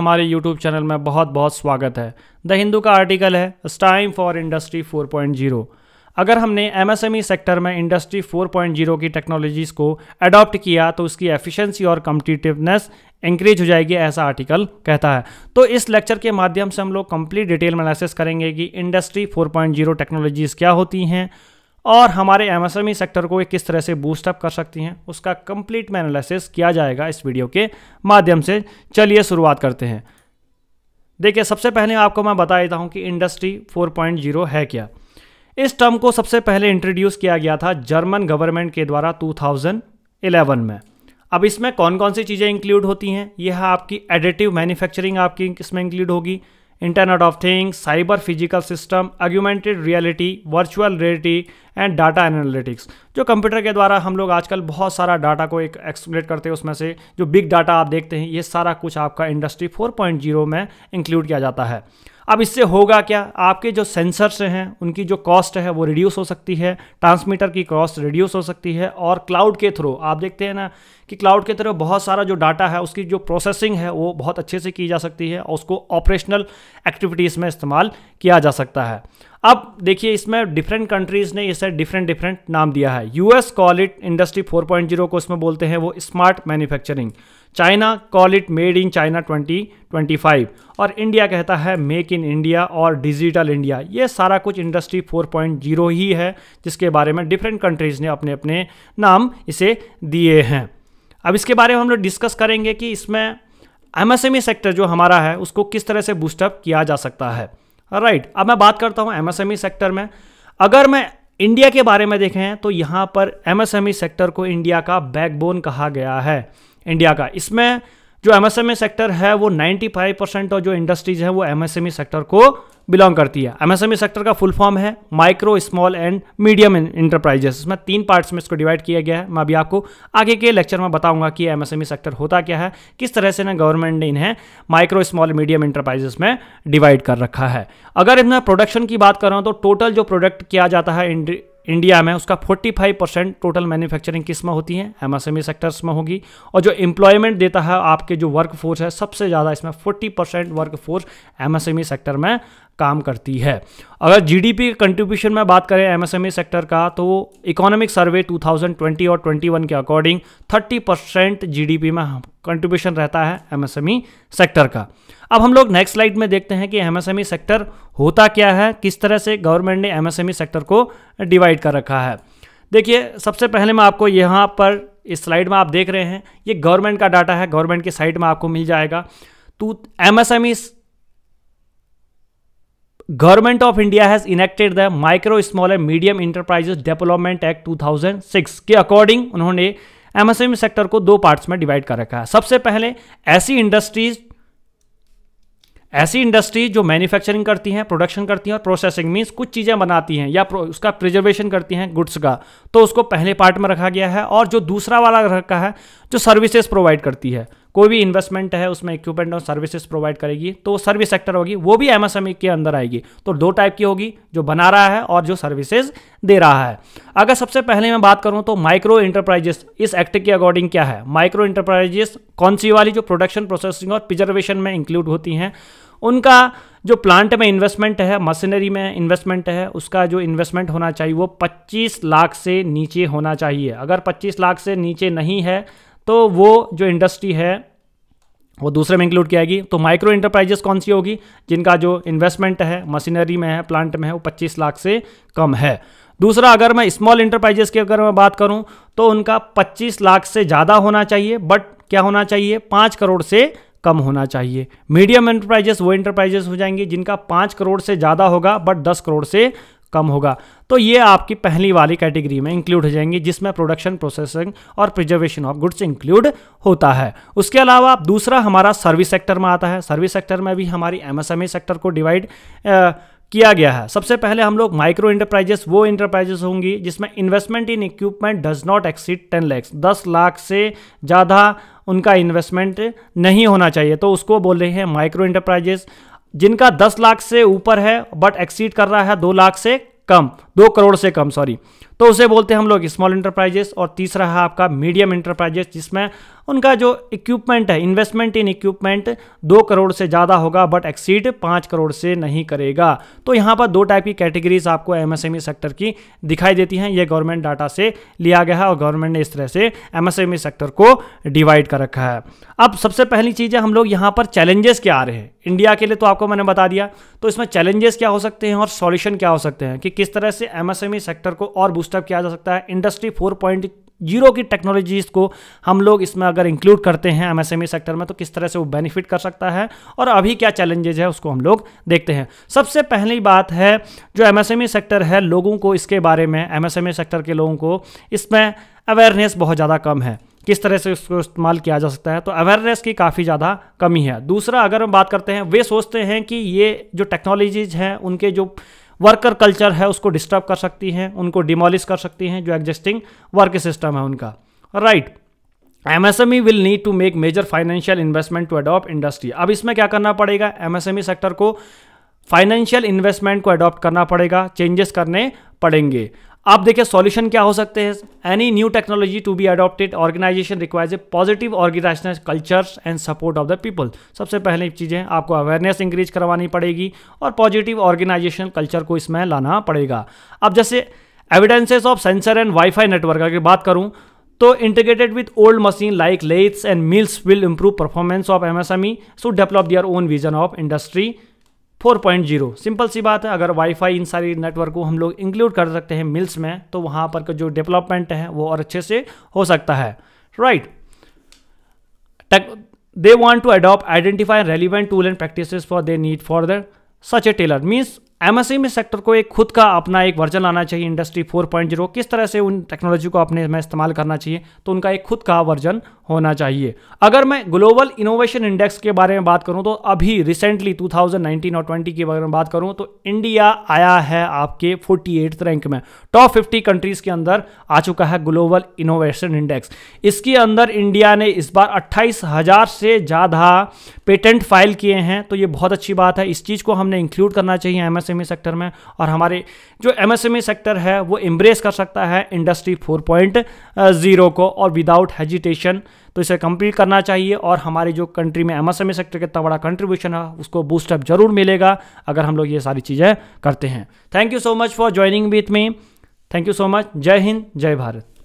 हमारे YouTube channel में बहुत बहुत स्वागत है द हिंदू का आर्टिकल है टाइम फॉर इंडस्ट्री 4.0 अगर हमने एमएसएमई सेक्टर e में इंडस्ट्री 4.0 की टेक्नोलॉजीज़ को अडॉप्ट किया तो उसकी एफिशिएंसी और कम्पिटिटिवनेस इंक्रीज हो जाएगी ऐसा आर्टिकल कहता है तो इस लेक्चर के माध्यम से हम लोग कंप्लीट डिटेल में करेंगे कि इंडस्ट्री 4.0 टेक्नोलॉजीज़ क्या होती हैं और हमारे एम सेक्टर e को ये किस तरह से बूस्टअप कर सकती हैं उसका कंप्लीट में एनालिसिस किया जाएगा इस वीडियो के माध्यम से चलिए शुरुआत करते हैं देखिए सबसे पहले आपको मैं बता देता हूँ कि इंडस्ट्री 4.0 है क्या इस टर्म को सबसे पहले इंट्रोड्यूस किया गया था जर्मन गवर्नमेंट के द्वारा 2011 में अब इसमें कौन कौन सी चीज़ें इंक्लूड होती हैं यह है आपकी एडिटिव मैन्युफैक्चरिंग आपकी इसमें इंक्लूड होगी Internet of Things, cyber physical system, augmented reality, virtual reality and data analytics. जो कंप्यूटर के द्वारा हम लोग आजकल बहुत सारा डाटा को एक एक्सप्लेट करते हैं उसमें से जो बिग डाटा आप देखते हैं ये सारा कुछ आपका इंडस्ट्री 4.0 में इंक्लूड किया जाता है अब इससे होगा क्या आपके जो सेंसर्स हैं उनकी जो कॉस्ट है वो रिड्यूस हो सकती है ट्रांसमीटर की कॉस्ट रिड्यूस हो सकती है और क्लाउड के थ्रू आप देखते हैं ना कि क्लाउड के थ्रू बहुत सारा जो डाटा है उसकी जो प्रोसेसिंग है वो बहुत अच्छे से की जा सकती है और उसको ऑपरेशनल एक्टिविटीज़ में इस्तेमाल किया जा सकता है अब देखिए इसमें डिफरेंट कंट्रीज़ ने इसे डिफरेंट डिफरेंट नाम दिया है यूएस कॉल इट इंडस्ट्री 4.0 को इसमें बोलते हैं वो smart manufacturing China call it made in China 2025 और इंडिया कहता है मेक इन इंडिया और डिजिटल इंडिया ये सारा कुछ इंडस्ट्री 4.0 ही है जिसके बारे में डिफरेंट कंट्रीज़ ने अपने अपने नाम इसे दिए हैं अब इसके बारे में हम लोग डिस्कस करेंगे कि इसमें एमएसएमई सेक्टर e जो हमारा है उसको किस तरह से बूस्टअप किया जा सकता है राइट अब मैं बात करता हूँ एमएसएमई सेक्टर e में अगर मैं इंडिया के बारे में देखें तो यहाँ पर एमएसएमई सेक्टर e को इंडिया का बैकबोन कहा गया है इंडिया का इसमें जो एमएसएमई सेक्टर e है वो 95 परसेंट और जो इंडस्ट्रीज है वो एमएसएमई सेक्टर e को बिलोंग करती है एमएसएमई सेक्टर e का फुल फॉर्म है micro small and medium enterprises इसमें तीन पार्ट्स में इसको डिवाइड किया गया है मैं अभी आपको आगे के लेक्चर में बताऊंगा कि एमएसएमई सेक्टर होता क्या है किस तरह से ना गवर्नमेंट ने इन्हें माइक्रो स्मॉल मीडियम इंटरप्राइजेस में डिवाइड कर रखा है अगर इनमें प्रोडक्शन की बात करूँ तो टोटल जो प्रोडक्ट किया जाता है इंडिया में उसका 45 परसेंट टोटल मैन्युफैक्चरिंग किस में होती है एमएसएमई सेक्टर्स में होगी और जो एम्प्लॉयमेंट देता है आपके जो वर्क फोर्स है सबसे ज़्यादा इसमें 40 percent workforce MSME sector में काम करती है अगर जीडीपी कंट्रीब्यूशन में बात करें एमएसएमई सेक्टर e का तो इकोनॉमिक सर्वे 2020 और 21 के अकॉर्डिंग 30 परसेंट जी में कंट्रीब्यूशन हाँ, रहता है एमएसएमई सेक्टर e का अब हम लोग नेक्स्ट स्लाइड में देखते हैं कि एमएसएमई सेक्टर e होता क्या है किस तरह से गवर्नमेंट ने एमएसएमई सेक्टर को डिवाइड कर रखा है देखिए सबसे पहले मैं आपको यहाँ पर इस स्लाइड में आप देख रहे हैं ये गवर्नमेंट का डाटा है गवर्नमेंट की साइट में आपको मिल जाएगा तो MSME India has enacted the micro small and medium enterprises development act two thousand 2006 के अकॉर्डिंग उन्होंने एमएसएम सेक्टर को दो पार्ट्स में डिवाइड कर रखा है सबसे पहले ऐसी इंडस्ट्रीज ऐसी इंडस्ट्रीज जो मैन्युफैक्चरिंग करती हैं प्रोडक्शन करती हैं और प्रोसेसिंग मीन्स कुछ चीज़ें बनाती हैं या उसका प्रिजर्वेशन करती हैं गुड्स का तो उसको पहले पार्ट में रखा गया है और जो दूसरा वाला रखा है जो सर्विसेज प्रोवाइड करती है कोई भी इन्वेस्टमेंट है उसमें इक्विपमेंट और सर्विसेज प्रोवाइड करेगी तो सर्विस सेक्टर होगी वो भी एमएसएमई e के अंदर आएगी तो दो टाइप की होगी जो बना रहा है और जो सर्विसेज दे रहा है अगर सबसे पहले मैं बात करूं तो माइक्रो इंटरप्राइजेस इस एक्ट के अकॉर्डिंग क्या है माइक्रो इंटरप्राइजेस कौन सी वाली जो प्रोडक्शन प्रोसेसिंग और प्रिजर्वेशन में इंक्लूड होती हैं उनका जो प्लांट में इन्वेस्टमेंट है मशीनरी में इन्वेस्टमेंट है उसका जो इन्वेस्टमेंट होना चाहिए वो 25 लाख से नीचे होना चाहिए अगर 25 लाख से नीचे नहीं है तो वो जो इंडस्ट्री है वो दूसरे में इंक्लूड किया जाएगी तो माइक्रो इंटरप्राइजेस कौन सी होगी जिनका जो इन्वेस्टमेंट है मशीनरी में है प्लांट में है वो 25 लाख से कम है दूसरा अगर मैं स्मॉल इंटरप्राइजेस की अगर मैं बात करूं तो उनका 25 लाख से ज़्यादा होना चाहिए बट क्या होना चाहिए पाँच करोड़ से कम होना चाहिए मीडियम इंटरप्राइजेस वो इंटरप्राइजेस हो जाएंगे जिनका पाँच करोड़ से ज़्यादा होगा बट दस करोड़ से कम होगा तो ये आपकी पहली वाली कैटेगरी में इंक्लूड हो जाएंगी जिसमें प्रोडक्शन प्रोसेसिंग और प्रिजर्वेशन ऑफ गुड्स इंक्लूड होता है उसके अलावा आप दूसरा हमारा सर्विस सेक्टर में आता है सर्विस सेक्टर में भी हमारी एमएसएमई सेक्टर e को डिवाइड किया गया है सबसे पहले हम लोग माइक्रो इंटरप्राइजेस वो इंटरप्राइजेस होंगी जिसमें investment in equipment does not exceed ten lakhs दस लाख से ज़्यादा उनका इन्वेस्टमेंट नहीं होना चाहिए तो उसको बोल रहे हैं माइक्रो इंटरप्राइजेस जिनका 10 लाख से ऊपर है बट एक्सीड कर रहा है 2 लाख से कम दो करोड़ से कम सॉरी तो उसे बोलते हैं हम लोग स्मॉल इंटरप्राइजेस और तीसरा है आपका मीडियम इंटरप्राइजेस जिसमें उनका जो इक्विपमेंट है इन्वेस्टमेंट इन इक्विपमेंट दो करोड़ से ज़्यादा होगा बट एक्सीड पाँच करोड़ से नहीं करेगा तो यहाँ पर दो टाइप की कैटेगरीज आपको एमएसएमई सेक्टर e की दिखाई देती हैं ये गवर्नमेंट डाटा से लिया गया है और गवर्नमेंट ने इस तरह से एमएसएमई सेक्टर e को डिवाइड कर रखा है अब सबसे पहली चीज़ है हम लोग यहाँ पर चैलेंजेस क्या आ रहे हैं इंडिया के लिए तो आपको मैंने बता दिया तो इसमें चैलेंजेस क्या हो सकते हैं और सॉल्यूशन क्या हो सकते हैं कि किस तरह से से एमएसएमई सेक्टर e को और बूस्टअप किया जा सकता है इंडस्ट्री फोर पॉइंट जीरो की टेक्नोलॉजीज़ को हम लोग इसमें अगर इंक्लूड करते हैं एमएसएमई सेक्टर e में तो किस तरह से वो बेनिफिट कर सकता है और अभी क्या चैलेंजेज है उसको हम लोग देखते हैं सबसे पहली बात है जो एमएसएमई सेक्टर e है लोगों को इसके बारे में एमएसएमई सेक्टर के लोगों को इसमें अवेयरनेस बहुत ज़्यादा कम है किस तरह से उसको इस्तेमाल किया जा सकता है तो अवेयरनेस की काफ़ी ज़्यादा कमी है दूसरा अगर हम बात करते हैं वे सोचते हैं कि ये जो टेक्नोलॉजीज़ हैं उनके जो वर्कर कल्चर है उसको डिस्टर्ब कर सकती हैं उनको डिमोलिश कर सकती हैं जो एग्जिस्टिंग वर्क सिस्टम है उनका right MSME will need to make major financial investment to adopt industry अब इसमें क्या करना पड़ेगा एमएसएमई सेक्टर e को फाइनेंशियल इन्वेस्टमेंट को अडॉप्ट करना पड़ेगा चेंजेस करने पड़ेंगे आप देखिए सॉल्यूशन क्या हो सकते हैं any new technology to be adopted organisation requires a positive organisation cultures and support of the people सबसे पहले चीज़ें आपको अवेयरनेस इंक्रीज करवानी पड़ेगी और पॉजिटिव ऑर्गेनाइजेशन कल्चर को इसमें लाना पड़ेगा अब जैसे evidences of sensor and wifi network अगर बात करूँ तो integrated with old machine like lathes and mills will improve performance of MSME so develop their own vision of industry 4.0 simple सी बात है अगर वाईफाई इन सारी नेटवर्क को हम लोग इंक्लूड कर सकते हैं मिल्स में तो वहाँ पर जो डेवलपमेंट है वो और अच्छे से हो सकता है right take they want to adopt identify relevant tool and practice for they need for the such a tailor means MSME e sector को एक खुद का अपना एक वर्जन लाना चाहिए इंडस्ट्री 4.0 किस तरह से उन टेक्नोलॉजी को अपने में इस्तेमाल करना चाहिए तो उनका एक खुद का वर्जन होना चाहिए अगर मैं ग्लोबल इनोवेशन इंडेक्स के बारे में बात करूं तो अभी रिसेंटली 2019 और 20 के बारे में बात करूं तो इंडिया आया है आपके फोर्टी रैंक में टॉप फिफ्टी कंट्रीज के अंदर आ चुका है ग्लोबल इनोवेशन इंडेक्स इसके अंदर इंडिया ने इस बार अट्ठाईस से ज़्यादा पेटेंट फाइल किए हैं तो ये बहुत अच्छी बात है इस चीज़ को हमने इंक्लूड करना चाहिए एम एमएसएमई सेक्टर e में और हमारे जो एमएसएमई सेक्टर e है वो एम्ब्रेस कर सकता है इंडस्ट्री 4.0 को और विदाउट हेजिटेशन तो इसे कंप्लीट करना चाहिए और हमारी जो कंट्री में एमएसएमई सेक्टर का इतना बड़ा कंट्रीब्यूशन है उसको बूस्टअप जरूर मिलेगा अगर हम लोग ये सारी चीज़ें करते हैं thank you so much for joining with me thank you so much जय हिंद जय भारत